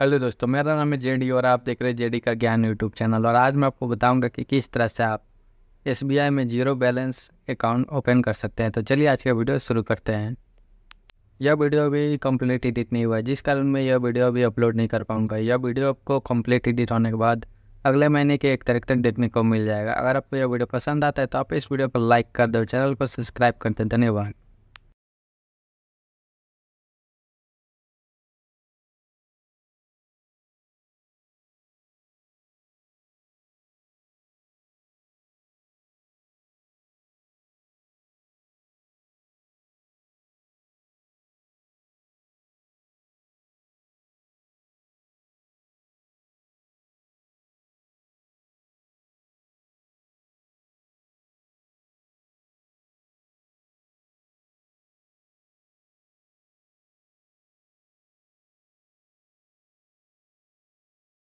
hello दोस्तों मेरा नाम है जेडी और आप देख रहे हैं जेडी का ज्ञान यूट्यूब चैनल और आज मैं आपको बताऊंगा कि किस तरह से आप एस में जीरो बैलेंस अकाउंट ओपन कर सकते हैं तो चलिए आज का वीडियो शुरू करते हैं यह वीडियो भी कम्प्लीट एडिट नहीं हुआ है जिस कारण मैं यह वीडियो अभी अपलोड नहीं कर पाऊँगा यह वीडियो आपको कम्प्लीट एडिट होने के बाद अगले महीने के एक तारीख तक देखने को मिल जाएगा अगर आपको यह वीडियो पसंद आता है तो आप इस वीडियो को लाइक कर दो चैनल को सब्सक्राइब कर दें धन्यवाद